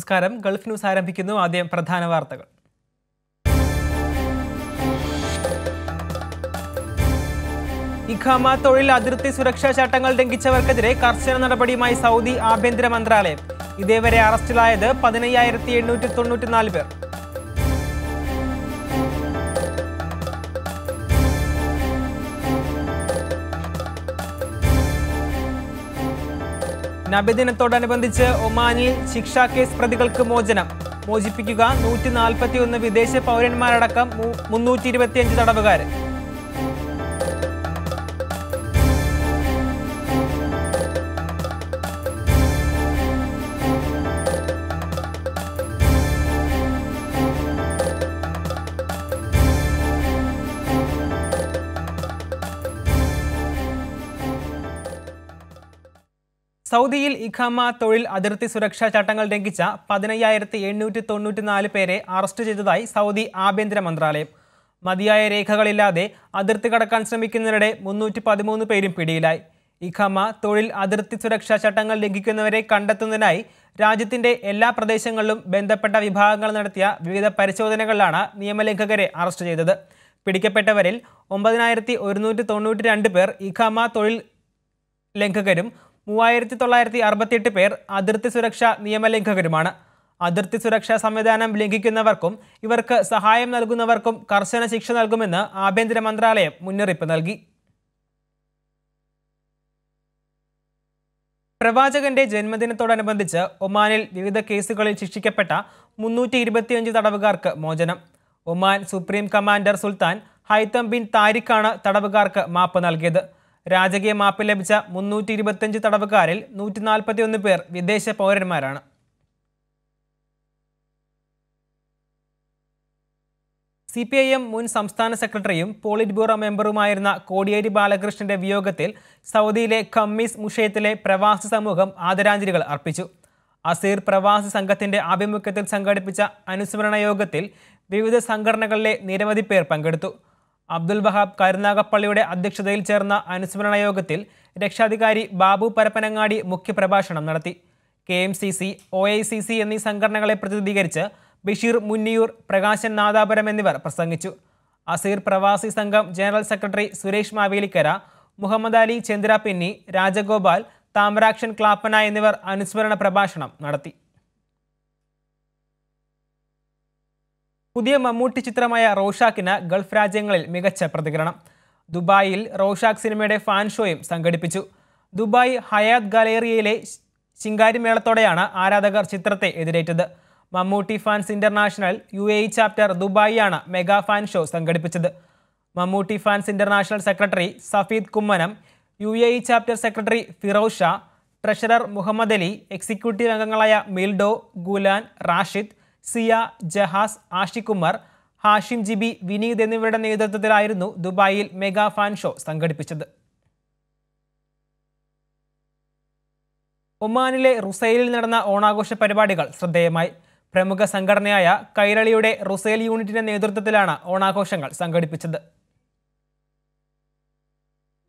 നമസ്കാരം Gulf news ആരംഭിക്കുന്നു ആദ്യം പ്രധാന വാർത്തകൾ ഇഖാമ തൊഴിൽ അതിർത്തി സുരക്ഷാ ചട്ടങ്ങൾ ലംഘിച്ചവർക്കെതിരെ കർശന നടപടിയുമായി സൗദി ആഭ്യന്തര മന്ത്രാലയം ഇതേവരെ അറസ്റ്റിലായത് പതിനയ്യായിരത്തി എണ്ണൂറ്റി തൊണ്ണൂറ്റിനാല് പേർ നബിദിനത്തോടനുബന്ധിച്ച് ഒമാനിൽ ശിക്ഷാ കേസ് പ്രതികൾക്ക് മോചനം മോചിപ്പിക്കുക നൂറ്റി നാൽപ്പത്തി ഒന്ന് വിദേശ പൗരന്മാരടക്കം മുന്നൂറ്റി ഇരുപത്തിയഞ്ച് തടവുകാർ സൗദിയിൽ ഇഖാമ തൊഴിൽ അതിർത്തി സുരക്ഷാ ചട്ടങ്ങൾ ലംഘിച്ച പതിനയ്യായിരത്തി എണ്ണൂറ്റി നാല് പേരെ അറസ്റ്റ് ചെയ്തതായി സൗദി ആഭ്യന്തര മന്ത്രാലയം മതിയായ രേഖകളില്ലാതെ അതിർത്തി കടക്കാൻ ശ്രമിക്കുന്നതിനിടെ മുന്നൂറ്റി പതിമൂന്ന് പേരും പിടിയിലായി ഇഖാമ തൊഴിൽ അതിർത്തി സുരക്ഷാ ചട്ടങ്ങൾ ലംഘിക്കുന്നവരെ കണ്ടെത്തുന്നതിനായി രാജ്യത്തിന്റെ എല്ലാ പ്രദേശങ്ങളിലും ബന്ധപ്പെട്ട വിഭാഗങ്ങൾ നടത്തിയ വിവിധ പരിശോധനകളിലാണ് നിയമലംഘകരെ അറസ്റ്റ് ചെയ്തത് പിടിക്കപ്പെട്ടവരിൽ ഒമ്പതിനായിരത്തി ഒരുന്നൂറ്റി തൊണ്ണൂറ്റി രണ്ട് പേർ ഇഖാമ തൊഴിൽ ലംഘകരും മൂവായിരത്തി തൊള്ളായിരത്തി അറുപത്തിയെട്ട് പേർ അതിർത്തി സുരക്ഷാ നിയമലംഘകരുമാണ് അതിർത്തി സുരക്ഷാ സംവിധാനം ലംഘിക്കുന്നവർക്കും ഇവർക്ക് സഹായം നൽകുന്നവർക്കും കർശന ശിക്ഷ നൽകുമെന്ന് ആഭ്യന്തര മന്ത്രാലയം മുന്നറിയിപ്പ് നൽകി പ്രവാചകന്റെ ജന്മദിനത്തോടനുബന്ധിച്ച് ഒമാനിൽ വിവിധ കേസുകളിൽ ശിക്ഷിക്കപ്പെട്ട മുന്നൂറ്റി ഇരുപത്തിയഞ്ച് തടവുകാർക്ക് മോചനം Oman supreme commander Sultan Haitham bin താരിഖാണ് തടവുകാർക്ക് മാപ്പ് നൽകിയത് രാജകീയ മാപ്പ് ലഭിച്ച മുന്നൂറ്റി ഇരുപത്തിയഞ്ച് തടവുകാരിൽ നൂറ്റി നാൽപ്പത്തിയൊന്ന് പേർ വിദേശ പൗരന്മാരാണ് സി പി ഐ എം മുൻ സംസ്ഥാന സെക്രട്ടറിയും പോളിറ്റ് ബ്യൂറോ മെമ്പറുമായിരുന്ന കോടിയേരി ബാലകൃഷ്ണന്റെ വിയോഗത്തിൽ സൗദിയിലെ ഖമ്മീസ് മുഷയത്തിലെ പ്രവാസി സമൂഹം ആദരാഞ്ജലികൾ അർപ്പിച്ചു അസീർ പ്രവാസി സംഘത്തിന്റെ ആഭിമുഖ്യത്തിൽ സംഘടിപ്പിച്ച അനുസ്മരണ യോഗത്തിൽ വിവിധ സംഘടനകളിലെ നിരവധി പേർ പങ്കെടുത്തു അബ്ദുൽ വഹാബ് കരുനാഗപ്പള്ളിയുടെ അധ്യക്ഷതയിൽ ചേർന്ന അനുസ്മരണ യോഗത്തിൽ രക്ഷാധികാരി ബാബു പരപ്പനങ്ങാടി മുഖ്യപ്രഭാഷണം നടത്തി K M C C O I C C എന്നീ സംഘടനകളെ പ്രതിനിധീകരിച്ച് ബഷീർ മുന്നിയൂർ പ്രകാശൻ നാദാപുരം എന്നിവർ പ്രസംഗിച്ചു അസീർ പ്രവാസി സംഘം ജനറൽ സെക്രട്ടറി സുരേഷ് മാവേലിക്കര മുഹമ്മദ് അലി ചന്ദ്ര പിന്നി രാജഗോപാൽ താമരാക്ഷൻ ക്ലാപ്പന എന്നിവർ അനുസ്മരണ പ്രഭാഷണം നടത്തി പുതിയ മമ്മൂട്ടി ചിത്രമായ റോഷാക്കിന് ഗൾഫ് രാജ്യങ്ങളിൽ മികച്ച പ്രതികരണം ദുബായിൽ റോഷാക്ക് സിനിമയുടെ ഫാൻ ഷോയും സംഘടിപ്പിച്ചു ദുബായ് ഹയാത്ത് ഗാലേറിയയിലെ ശിങ്കാരിമേളത്തോടെയാണ് ആരാധകർ ചിത്രത്തെ എതിരേറ്റത് Mammootty fans international U A chapter ദുബായിയാണ് മെഗാ ഫാൻ ഷോ സംഘടിപ്പിച്ചത് Mammootty fans international secretary Safeed Kummanam U A chapter secretary Firosha treasurer Muhammad Ali executive അംഗങ്ങളായ മിൽഡോ ഗുലാൻ റാഷിദ് സിയ ജഹാസ് ആഷിക്കുമാർ ഹാഷിം ജിബി വിനീത് എന്നിവരുടെ നേതൃത്വത്തിലായിരുന്നു ദുബായിൽ മെഗാ ഫാൻ ഷോ സംഘടിപ്പിച്ചത് ഒമാനിലെ റുസൈലിൽ നടന്ന ഓണാഘോഷ പരിപാടികൾ ശ്രദ്ധേയമായി പ്രമുഖ സംഘടനയായ കൈരളിയുടെ റുസൈൽ യൂണിറ്റിന്റെ നേതൃത്വത്തിലാണ് ഓണാഘോഷങ്ങൾ സംഘടിപ്പിച്ചത്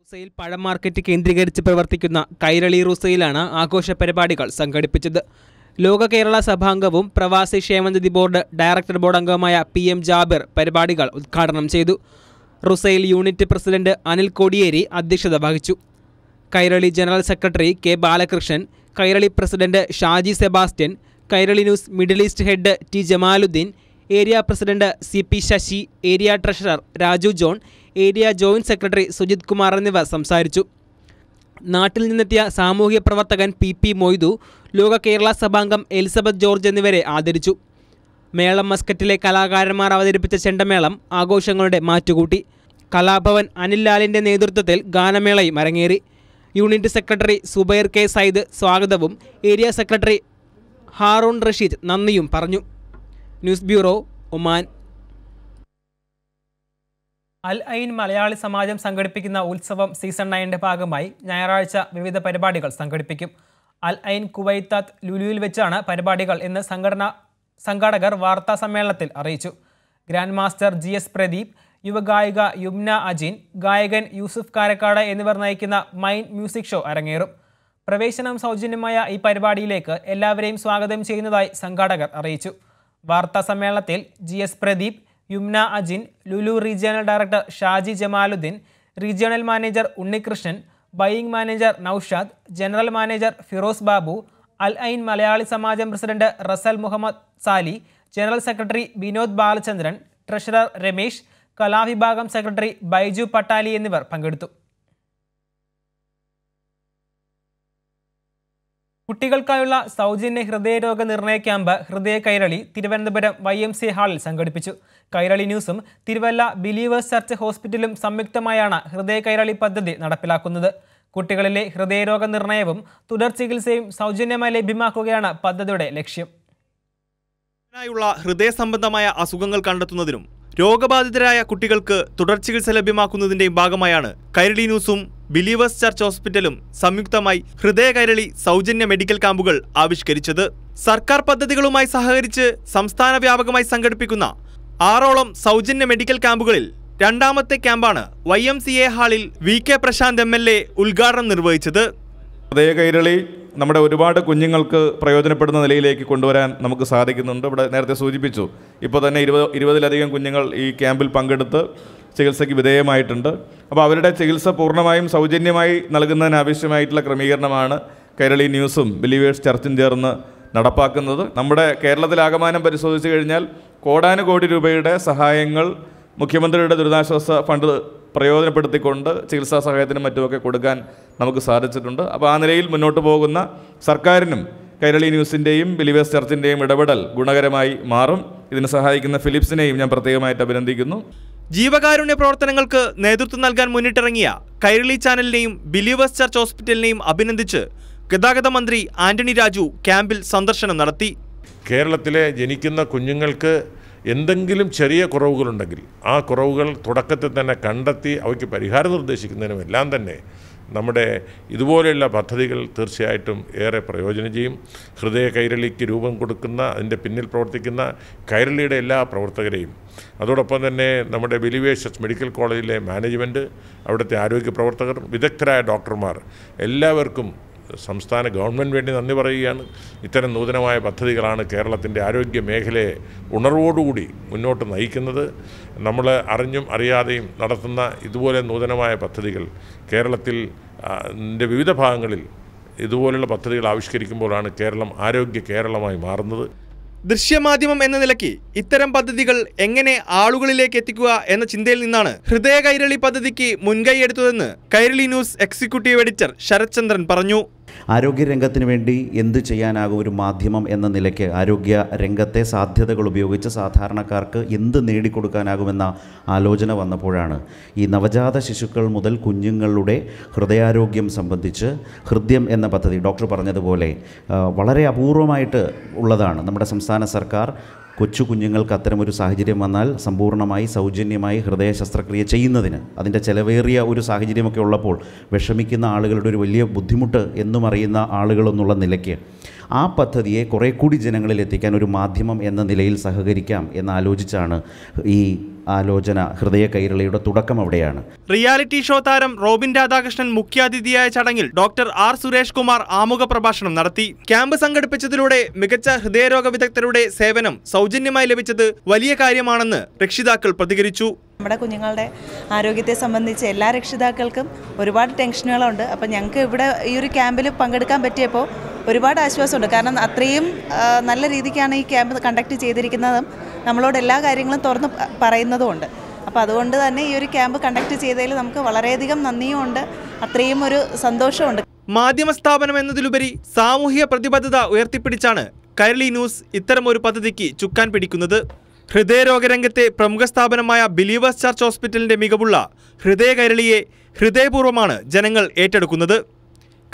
റുസൈൽ പഴം മാർക്കറ്റ് കേന്ദ്രീകരിച്ച് പ്രവർത്തിക്കുന്ന കൈരളി റുസൈലാണ് ആഘോഷ പരിപാടികൾ സംഘടിപ്പിച്ചത് ലോക കേരള സഭാംഗവും പ്രവാസി ക്ഷേമനിധി ബോർഡ് ഡയറക്ടർ ബോർഡ് അംഗവുമായ പി എം ജാബിർ പരിപാടികൾ ഉദ്ഘാടനം ചെയ്തു Rusail unit president Anil Kodiyeri അധ്യക്ഷത വഹിച്ചു Kairali general secretary K Balakrishnan Kairali president Shaji Sebastian Kairali news middle east head T Jamaluddin area president C P Sasi area treasurer Raju John area joint secretary Sujith Kumar എന്നിവർ സംസാരിച്ചു നാട്ടിൽ നിന്നെത്തിയ സാമൂഹ്യ പ്രവർത്തകൻ പി പി മൊയ്തു ലോക കേരള സഭാംഗം എലിസബത്ത് ജോർജ് എന്നിവരെ ആദരിച്ചു മേളം മസ്കറ്റിലെ കലാകാരന്മാർ അവതരിപ്പിച്ച ചെണ്ടമേളം ആഘോഷങ്ങളുടെ മാറ്റുകൂട്ടി കലാഭവൻ അനിൽ ലാലിൻ്റെ നേതൃത്വത്തിൽ ഗാനമേളയും അരങ്ങേറി unit secretary Zubair K Said സ്വാഗതവും ഏരിയ സെക്രട്ടറി ഹാറൂൺ റഷീദ് നന്ദിയും പറഞ്ഞു news bureau Oman Al Ain Malayali Samajam സംഘടിപ്പിക്കുന്ന ഉത്സവം സീസൺ നയൻ്റെ ഭാഗമായി ഞായറാഴ്ച വിവിധ പരിപാടികൾ സംഘടിപ്പിക്കും അൽ ഐൻ കുവൈത്താത്ത് ലുലുവിൽ വെച്ചാണ് പരിപാടികൾ എന്ന് സംഘടന സംഘാടകർ വാർത്താ സമ്മേളനത്തിൽ അറിയിച്ചു grand master G S Pradeep യുവഗായിക യുംന അജിൻ ഗായകൻ യൂസുഫ് കാരക്കാട് എന്നിവർ നയിക്കുന്ന മൈൻഡ് മ്യൂസിക് ഷോ അരങ്ങേറും പ്രവേശനം സൗജന്യമായ ഈ പരിപാടിയിലേക്ക് എല്ലാവരെയും സ്വാഗതം ചെയ്യുന്നതായി സംഘാടകർ അറിയിച്ചു വാർത്താ സമ്മേളനത്തിൽ G S Pradeep Yumna Ajin Lulu regional director Shaji Jamaluddin regional manager Unnikrishnan buying manager Noushad general manager Firoz Babu Al Ain Malayali Samajam president Rasal Muhammad Sali general secretary Vinod Balachandran treasurer Ramesh കലാവിഭാഗം സെക്രട്ടറി ബൈജു പട്ടാലി എന്നിവർ പങ്കെടുത്തു കുട്ടികൾക്കായുള്ള സൗജന്യ ഹൃദയരോഗ നിർണയ camp Hridaya Kairali Thiruvananthapuram Y M C ഹാളിൽ സംഘടിപ്പിച്ചു കൈരളി ന്യൂസും തിരുവല്ല ബിലീവേഴ്സ് ചർച്ച് ഹോസ്പിറ്റലും സംയുക്തമായാണ് ഹൃദയ കൈരളി പദ്ധതി നടപ്പിലാക്കുന്നത് കുട്ടികളിലെ ഹൃദയരോഗ നിർണയവും തുടർ ചികിത്സയും സൗജന്യമായി ലഭ്യമാക്കുകയാണ് പദ്ധതിയുടെ ലക്ഷ്യം ഹൃദയ സംബന്ധമായ അസുഖങ്ങൾ കണ്ടെത്തുന്നതിനും രോഗബാധിതരായ കുട്ടികൾക്ക് തുടർ ചികിത്സ ലഭ്യമാക്കുന്നതിൻ്റെയും ഭാഗമായാണ് കൈരളി ന്യൂസും ബിലീവേഴ്സ് ചർച്ച് ഹോസ്പിറ്റലും സംയുക്തമായി ഹൃദയകൈരളി സൗജന്യ മെഡിക്കൽ ക്യാമ്പുകൾ ആവിഷ്കരിച്ചത് സർക്കാർ പദ്ധതികളുമായി സഹകരിച്ച് സംസ്ഥാന വ്യാപകമായി സംഘടിപ്പിക്കുന്ന ആറോളം സൗജന്യ മെഡിക്കൽ ക്യാമ്പുകളിൽ രണ്ടാമത്തെ ക്യാമ്പാണ് വൈ എം സി എ ഹാളിൽ V K Prasanth M L A ഉദ്ഘാടനം നിർവഹിച്ചത് ഹൃദയകൈരളി നമ്മുടെ ഒരുപാട് കുഞ്ഞുങ്ങൾക്ക് പ്രയോജനപ്പെടുന്ന നിലയിലേക്ക് കൊണ്ടുവരാൻ നമുക്ക് സാധിക്കുന്നുണ്ട് ഇവിടെ നേരത്തെ സൂചിപ്പിച്ചു ഇപ്പോൾ തന്നെ ഇരുപത് ഇരുപതിലധികം കുഞ്ഞുങ്ങൾ ഈ ക്യാമ്പിൽ പങ്കെടുത്ത് ചികിത്സയ്ക്ക് വിധേയമായിട്ടുണ്ട് അപ്പോൾ അവരുടെ ചികിത്സ പൂർണ്ണമായും സൗജന്യമായി നൽകുന്നതിന് ആവശ്യമായിട്ടുള്ള ക്രമീകരണമാണ് കേരളീ ന്യൂസും ബിലീവേഴ്സ് ചർച്ചും ചേർന്ന് നടപ്പാക്കുന്നത് നമ്മുടെ കേരളത്തിലാകമാനം പരിശോധിച്ച് കഴിഞ്ഞാൽ കോടാനുകോടി രൂപയുടെ സഹായങ്ങൾ മുഖ്യമന്ത്രിയുടെ ദുരിതാശ്വാസ ഫണ്ട് പ്രയോജനപ്പെടുത്തിക്കൊണ്ട് ചികിത്സാ സഹായത്തിനും മറ്റുമൊക്കെ കൊടുക്കാൻ നമുക്ക് സാധിച്ചിട്ടുണ്ട് അപ്പോൾ ആ നിലയിൽ മുന്നോട്ട് പോകുന്ന സർക്കാരിനും കൈരളി ന്യൂസിൻ്റെയും ബിലിവേഴ്സ് ചർച്ചിൻ്റെയും ഇടപെടൽ ഗുണകരമായി മാറും ഇതിന് സഹായിക്കുന്ന ഫിലിപ്സിനെയും ഞാൻ പ്രത്യേകമായിട്ട് അഭിനന്ദിക്കുന്നു ജീവകാരുണ്യ പ്രവർത്തനങ്ങൾക്ക് നേതൃത്വം നൽകാൻ മുന്നിട്ടിറങ്ങിയ കൈരളി ചാനലിനെയും ബിലീവേഴ്സ് ചർച്ച് ഹോസ്പിറ്റലിനെയും അഭിനന്ദിച്ച് ഗതാഗത മന്ത്രി ആന്റണി രാജു ക്യാമ്പിൽ സന്ദർശനം നടത്തി കേരളത്തിലെ ജനിക്കുന്ന കുഞ്ഞുങ്ങൾക്ക് എന്തെങ്കിലും ചെറിയ കുറവുകളുണ്ടെങ്കിൽ ആ കുറവുകൾ തുടക്കത്തിൽ തന്നെ കണ്ടെത്തി അവയ്ക്ക് പരിഹാരം നിർദ്ദേശിക്കുന്നതിനും എല്ലാം തന്നെ നമ്മുടെ ഇതുപോലെയുള്ള പദ്ധതികൾ തീർച്ചയായിട്ടും ഏറെ പ്രയോജനം ചെയ്യും ഹൃദയ കൈരളിക്ക് രൂപം കൊടുക്കുന്ന അതിൻ്റെ പിന്നിൽ പ്രവർത്തിക്കുന്ന കൈരളിയുടെ എല്ലാ പ്രവർത്തകരെയും അതോടൊപ്പം തന്നെ നമ്മുടെ ബിലിവേഷസ് മെഡിക്കൽ കോളേജിലെ മാനേജ്മെൻറ്റ് അവിടുത്തെ ആരോഗ്യ പ്രവർത്തകർ വിദഗ്ധരായ ഡോക്ടർമാർ എല്ലാവർക്കും സംസ്ഥാന ഗവൺമെൻറ് വേണ്ടി നന്ദി പറയുകയാണ് ഇത്തരം നൂതനമായ പദ്ധതികളാണ് കേരളത്തിൻ്റെ ആരോഗ്യ മേഖലയെ ഉണർവോടുകൂടി മുന്നോട്ട് നയിക്കുന്നത് നമ്മൾ അറിഞ്ഞും അറിയാതെയും നടത്തുന്ന ഇതുപോലെ നൂതനമായ പദ്ധതികൾ കേരളത്തിൽ വിവിധ ഭാഗങ്ങളിൽ ഇതുപോലുള്ള പദ്ധതികൾ ആവിഷ്കരിക്കുമ്പോഴാണ് കേരളം ആരോഗ്യ കേരളമായി മാറുന്നത് ദൃശ്യമാധ്യമം എന്ന നിലയ്ക്ക് ഇത്തരം പദ്ധതികൾ എങ്ങനെ ആളുകളിലേക്ക് എത്തിക്കുക എന്ന ചിന്തയിൽ നിന്നാണ് ഹൃദയ കൈരളി പദ്ധതിക്ക് എടുത്തതെന്ന് Kairali news executive editor Sarathchandran പറഞ്ഞു ആരോഗ്യരംഗത്തിന് വേണ്ടി എന്ത് ചെയ്യാനാകും ഒരു മാധ്യമം എന്ന നിലയ്ക്ക് ആരോഗ്യ രംഗത്തെ സാധ്യതകൾ ഉപയോഗിച്ച് സാധാരണക്കാർക്ക് എന്ത് നേടിക്കൊടുക്കാനാകുമെന്ന ആലോചന വന്നപ്പോഴാണ് ഈ നവജാത ശിശുക്കൾ മുതൽ കുഞ്ഞുങ്ങളുടെ ഹൃദയാരോഗ്യം സംബന്ധിച്ച് ഹൃദ്യം എന്ന പദ്ധതി ഡോക്ടർ പറഞ്ഞതുപോലെ വളരെ അപൂർവമായിട്ട് ഉള്ളതാണ് നമ്മുടെ സംസ്ഥാന സർക്കാർ കൊച്ചു കുഞ്ഞുങ്ങൾക്ക് അത്തരമൊരു സാഹചര്യം വന്നാൽ സമ്പൂർണ്ണമായി സൗജന്യമായി ഹൃദയ ശസ്ത്രക്രിയ ചെയ്യുന്നതിന് അതിൻ്റെ ചിലവേറിയ ഒരു സാഹചര്യമൊക്കെ ഉള്ളപ്പോൾ വിഷമിക്കുന്ന ആളുകളുടെ ഒരു വലിയ ബുദ്ധിമുട്ട് എന്നും അറിയുന്ന ആളുകളെന്നുള്ള നിലയ്ക്ക് ആ പദ്ധതിയെ കുറേ കൂടി ജനങ്ങളിൽ എത്തിക്കാൻ ഒരു മാധ്യമം എന്ന നിലയിൽ സഹകരിക്കാം എന്നാലോചിച്ചാണ് ഈ ആലോചന ഹൃദയ കൈരളിയുടെ തുടക്കം അവിടെയാണ് റിയാലിറ്റി ഷോ താരം റോബിൻ രാധാകൃഷ്ണൻ മുഖ്യാതിഥിയായ ചടങ്ങിൽ ഡോക്ടർ ആർ സുരേഷ് കുമാർ ആമുഖ പ്രഭാഷണം നടത്തി ക്യാമ്പ് സംഘടിപ്പിച്ചതിലൂടെ മികച്ച ഹൃദയരോഗ വിദഗ്ധരുടെ സേവനം സൗജന്യമായി ലഭിച്ചത് വലിയ കാര്യമാണെന്ന് രക്ഷിതാക്കൾ പ്രതികരിച്ചു നമ്മുടെ കുഞ്ഞുങ്ങളുടെ ആരോഗ്യത്തെ സംബന്ധിച്ച് എല്ലാ രക്ഷിതാക്കൾക്കും ഒരുപാട് ടെൻഷനുകളുണ്ട് അപ്പം ഞങ്ങൾക്ക് ഇവിടെ ഈ ഒരു ക്യാമ്പിൽ പങ്കെടുക്കാൻ പറ്റിയപ്പോൾ ഒരുപാട് ആശ്വാസമുണ്ട് കാരണം അത്രയും നല്ല രീതിക്കാണ് ഈ ക്യാമ്പ് കണ്ടക്ട് ചെയ്തിരിക്കുന്നതും നമ്മളോട് എല്ലാ കാര്യങ്ങളും തുറന്ന് പറയുന്നതുമുണ്ട് അപ്പോൾ അതുകൊണ്ട് തന്നെ ഈ ഒരു ക്യാമ്പ് കണ്ടക്ട് ചെയ്തതിൽ നമുക്ക് വളരെയധികം നന്ദിയുമുണ്ട് അത്രയും ഒരു സന്തോഷമുണ്ട് മാധ്യമ സ്ഥാപനം എന്നതിലുപരി സാമൂഹിക പ്രതിബദ്ധത ഉയർത്തിപ്പിടിച്ചാണ് കൈരളി ന്യൂസ് ഇത്തരമൊരു പദ്ധതിക്ക് ചുക്കാൻ പിടിക്കുന്നത് ഹൃദയരോഗ രംഗത്തെ പ്രമുഖ സ്ഥാപനമായ ബിലീവേഴ്സ് ചർച്ച് ഹോസ്പിറ്റലിന്റെ മികവുള്ള ഹൃദയകൈരളിയെ ഹൃദയപൂർവ്വമാണ് ജനങ്ങൾ ഏറ്റെടുക്കുന്നത്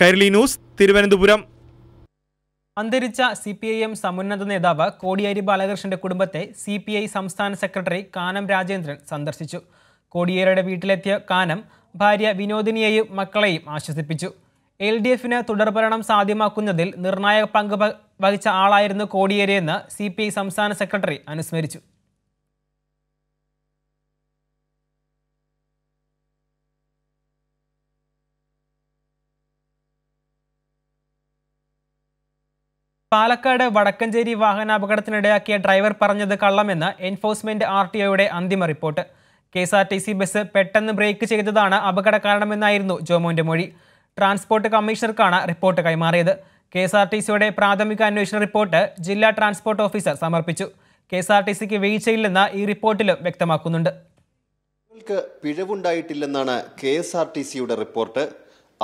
കൈരളി ന്യൂസ് തിരുവനന്തപുരം അന്തരിച്ച സി പി ഐ എം സമുന്നത നേതാവ് കോടിയേരി ബാലകൃഷ്ണന്റെ കുടുംബത്തെ സി പി ഐ സംസ്ഥാന സെക്രട്ടറി കാനം രാജേന്ദ്രൻ സന്ദർശിച്ചു കോടിയേരിയുടെ വീട്ടിലെത്തിയ കാനം ഭാര്യ വിനോദിനിയെയും മക്കളെയും ആശ്വസിപ്പിച്ചു എൽ ഡി എഫിന് തുടർഭരണം സാധ്യമാക്കുന്നതിൽ നിർണായക പങ്ക് വഹിച്ച ആളായിരുന്നു കോടിയേരിയെന്ന് സി പി ഐ സംസ്ഥാന സെക്രട്ടറി അനുസ്മരിച്ചു പാലക്കാട് വടക്കഞ്ചേരി വാഹനാപകടത്തിനിടയാക്കിയ ഡ്രൈവർ പറഞ്ഞത് കള്ളമെന്ന് എൻഫോഴ്സ്മെന്റ് ആർ ടി ഒയുടെ അന്തിമ report K S R T C bus പെട്ടെന്ന് ബ്രേക്ക് ചെയ്തതാണ് അപകട കാരണമെന്നായിരുന്നു ജോമോന്റെ മൊഴി ട്രാൻസ്പോർട്ട് കമ്മീഷണർക്കാണ് റിപ്പോർട്ട് കൈമാറിയത് കെ എസ് ആർ ടി സിയുടെ പ്രാഥമിക അന്വേഷണ റിപ്പോർട്ട് ജില്ലാ ട്രാൻസ്പോർട്ട് ഓഫീസർ സമർപ്പിച്ചു കെ എസ് ആർ ടി സിക്ക് വീഴ്ചയില്ലെന്ന് ഈ റിപ്പോർട്ടിലും വ്യക്തമാക്കുന്നുണ്ട് പിഴവുണ്ടായിട്ടില്ലെന്നാണ് കെ എസ് ആർ ടി സിയുടെ റിപ്പോർട്ട്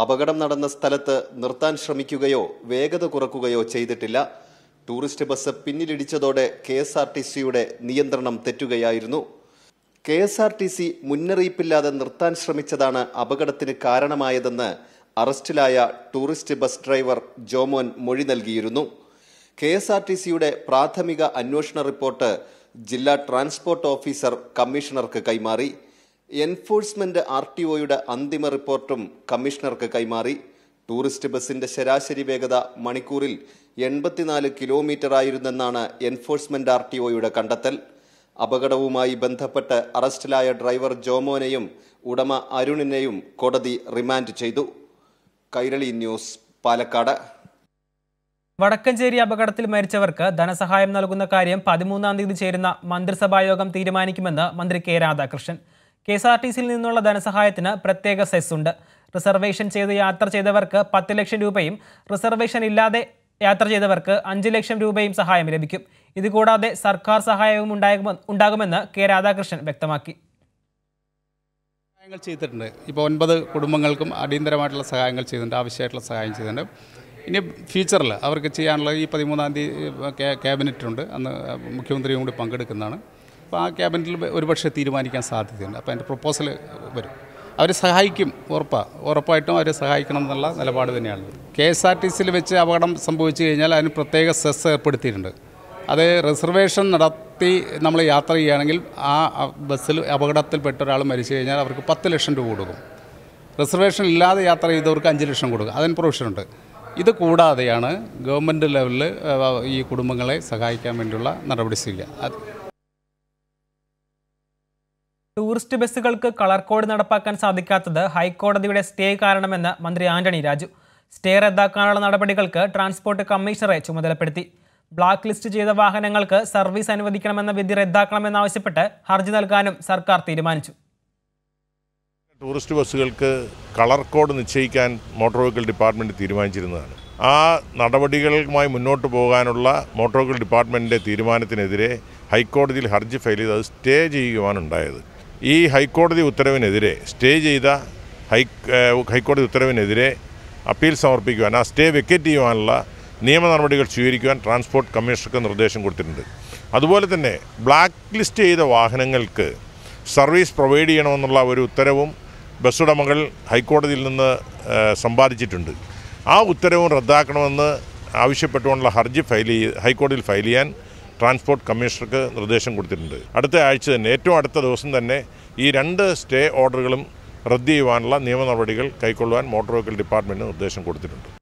അപകടം നടന്ന സ്ഥലത്ത് നിർത്താൻ ശ്രമിക്കുകയോ വേഗത കുറക്കുകയോ ചെയ്തിട്ടില്ല ടൂറിസ്റ്റ് ബസ് പിന്നിലിടിച്ചതോടെ കെ എസ് ആർ ടി സിയുടെ നിയന്ത്രണം തെറ്റുകയായിരുന്നു K S R T C മുന്നറിയിപ്പില്ലാതെ നിർത്താൻ ശ്രമിച്ചതാണ് അപകടത്തിന് കാരണമായതെന്ന് അറസ്റ്റിലായ ടൂറിസ്റ്റ് ബസ് ഡ്രൈവർ ജോമോൻ മൊഴി നൽകിയിരുന്നു കെ എസ് ആർ ടി സിയുടെ പ്രാഥമിക അന്വേഷണ റിപ്പോർട്ട് ജില്ലാ ട്രാൻസ്പോർട്ട് ഓഫീസർ കമ്മീഷണർക്ക് കൈമാറി എൻഫോഴ്സ്മെന്റ് ആർ ടി ഒയുടെ അന്തിമ റിപ്പോർട്ടും കമ്മീഷണർക്ക് കൈമാറി ടൂറിസ്റ്റ് ബസിന്റെ ശരാശരി വേഗത മണിക്കൂറിൽ എൺപത്തിനാല് കിലോമീറ്റർ ആയിരുന്നെന്നാണ് എൻഫോഴ്സ്മെന്റ് ആർ ടി ഒയുടെ കണ്ടെത്തൽ അപകടവുമായി ബന്ധപ്പെട്ട് അറസ്റ്റിലായ ഡ്രൈവർ ജോമോനെയും ഉടമ അരുണിനെയും കോടതി റിമാൻഡ് ചെയ്തു കൈരളി ന്യൂസ് പാലക്കാട് വടക്കഞ്ചേരി അപകടത്തിൽ മരിച്ചവർക്ക് ധനസഹായം നൽകുന്ന കാര്യം പതിമൂന്നാം തീയതി ചേരുന്ന മന്ത്രിസഭായോഗം തീരുമാനിക്കുമെന്ന് മന്ത്രി K Radhakrishnan K S R T സിയിൽ നിന്നുള്ള ധനസഹായത്തിന് പ്രത്യേക സെസ് ഉണ്ട് റിസർവേഷൻ ചെയ്ത് യാത്ര ചെയ്തവർക്ക് പത്ത് ലക്ഷം രൂപയും റിസർവേഷൻ ഇല്ലാതെ യാത്ര ചെയ്തവർക്ക് അഞ്ച് ലക്ഷം രൂപയും സഹായം ലഭിക്കും ഇതുകൂടാതെ സർക്കാർ സഹായവും ഉണ്ടാകുമെന്ന് കെ രാധാകൃഷ്ണൻ വ്യക്തമാക്കി സഹായങ്ങൾ ചെയ്തിട്ടുണ്ട് ഇപ്പോൾ ഒൻപത് കുടുംബങ്ങൾക്കും അടിയന്തരമായിട്ടുള്ള സഹായങ്ങൾ ചെയ്തിട്ടുണ്ട് ആവശ്യമായിട്ടുള്ള സഹായം ചെയ്തിട്ടുണ്ട് ഇനി ഫ്യൂച്ചറിൽ അവർക്ക് ചെയ്യാനുള്ള ഈ പതിമൂന്നാം തീയതി ക്യാബിനറ്റുണ്ട് അന്ന് മുഖ്യമന്ത്രിയും കൂടി പങ്കെടുക്കുന്നതാണ് അപ്പോൾ ആ ക്യാബിനറ്റിൽ ഒരുപക്ഷെ തീരുമാനിക്കാൻ സാധ്യതയുണ്ട് അപ്പോൾ അതിൻ്റെ പ്രൊപ്പോസൽ വരും അവരെ സഹായിക്കും ഉറപ്പാണ് ഉറപ്പായിട്ടും അവരെ സഹായിക്കണം എന്നുള്ള നിലപാട് തന്നെയാണ് കെ എസ് ആർ ടി സിയിൽ വെച്ച് അപകടം സംഭവിച്ചു കഴിഞ്ഞാൽ അതിന് പ്രത്യേക സെസ് ഏർപ്പെടുത്തിയിട്ടുണ്ട് അത് റിസർവേഷൻ നട നിർത്തി നമ്മൾ യാത്ര ചെയ്യുകയാണെങ്കിൽ ആ ബസ്സിൽ അപകടത്തിൽപ്പെട്ട ഒരാൾ മരിച്ചു കഴിഞ്ഞാൽ അവർക്ക് പത്ത് ലക്ഷം രൂപ കൊടുക്കും റിസർവേഷൻ ഇല്ലാതെ യാത്ര ചെയ്തവർക്ക് അഞ്ച് ലക്ഷം കൊടുക്കും അതിന് പ്രൊവിഷനുണ്ട് ഇത് കൂടാതെയാണ് ഗവൺമെൻറ് ലെവലിൽ ഈ കുടുംബങ്ങളെ സഹായിക്കാൻ വേണ്ടിയുള്ള നടപടി സ്വീകരിക്കുക ടൂറിസ്റ്റ് ബസ്സുകൾക്ക് കളർ കോഡ് നടപ്പാക്കാൻ സാധിക്കാത്തത് ഹൈക്കോടതിയുടെ സ്റ്റേ കാരണമെന്ന് മന്ത്രി ആന്റണി രാജു സ്റ്റേ റദ്ദാക്കാനുള്ള നടപടികൾക്ക് ട്രാൻസ്പോർട്ട് കമ്മീഷണറെ ചുമതലപ്പെടുത്തി ബ്ലാക്ക് ലിസ്റ്റ് ചെയ്ത വാഹനങ്ങൾക്ക് സർവീസ് അനുവദിക്കണമെന്ന വിധി റദ്ദാക്കണമെന്നാവശ്യപ്പെട്ട് ഹർജി നൽകാനും സർക്കാർ തീരുമാനിച്ചു ടൂറിസ്റ്റ് ബസ്സുകൾക്ക് കളർ കോഡ് നിശ്ചയിക്കാൻ മോട്ടോർ വെഹിക്കിൾ ഡിപ്പാർട്ട്മെന്റ് തീരുമാനിച്ചിരുന്നതാണ് ആ നടപടികളുമായി മുന്നോട്ട് പോകാനുള്ള മോട്ടോർ വെഹിക്കിൾ ഡിപ്പാർട്ട്മെന്റിന്റെ തീരുമാനത്തിനെതിരെ ഹൈക്കോടതിയിൽ ഹർജി ഫയൽ ചെയ്ത് അത് സ്റ്റേ ചെയ്യുവാനുണ്ടായത് ഈ ഹൈക്കോടതി ഉത്തരവിനെതിരെ സ്റ്റേ ചെയ്ത ഹൈ ഹൈക്കോടതി ഉത്തരവിനെതിരെ അപ്പീൽ സമർപ്പിക്കുവാൻ ആ സ്റ്റേ വെക്കേറ്റ് ചെയ്യുവാനുള്ള നിയമ നടപടികൾ സ്വീകരിക്കുവാൻ ട്രാൻസ്പോർട്ട് കമ്മീഷണർക്ക് നിർദ്ദേശം കൊടുത്തിട്ടുണ്ട് അതുപോലെ തന്നെ ബ്ലാക്ക് ലിസ്റ്റ് ചെയ്ത വാഹനങ്ങൾക്ക് സർവീസ് പ്രൊവൈഡ് ചെയ്യണമെന്നുള്ള ഒരു ഉത്തരവും ബസ് ഉടമകൾ ഹൈക്കോടതിയിൽ നിന്ന് സമ്പാദിച്ചിട്ടുണ്ട് ആ ഉത്തരവും റദ്ദാക്കണമെന്ന് ആവശ്യപ്പെട്ടുകൊണ്ടുള്ള ഹർജി ഫയൽ ചെയ്ത് ഹൈക്കോടതിയിൽ ഫയൽ ചെയ്യാൻ ട്രാൻസ്പോർട്ട് കമ്മീഷണർക്ക് നിർദ്ദേശം കൊടുത്തിട്ടുണ്ട് അടുത്ത ആഴ്ച തന്നെ ഏറ്റവും അടുത്ത ദിവസം തന്നെ ഈ രണ്ട് സ്റ്റേ ഓർഡറുകളും റദ്ദ് ചെയ്യുവാനുള്ള നിയമ നടപടികൾ കൈക്കൊള്ളുവാൻ മോട്ടോർ വെഹിക്കിൾ ഡിപ്പാർട്ട്മെൻറ്റിന് നിർദ്ദേശം കൊടുത്തിട്ടുണ്ട്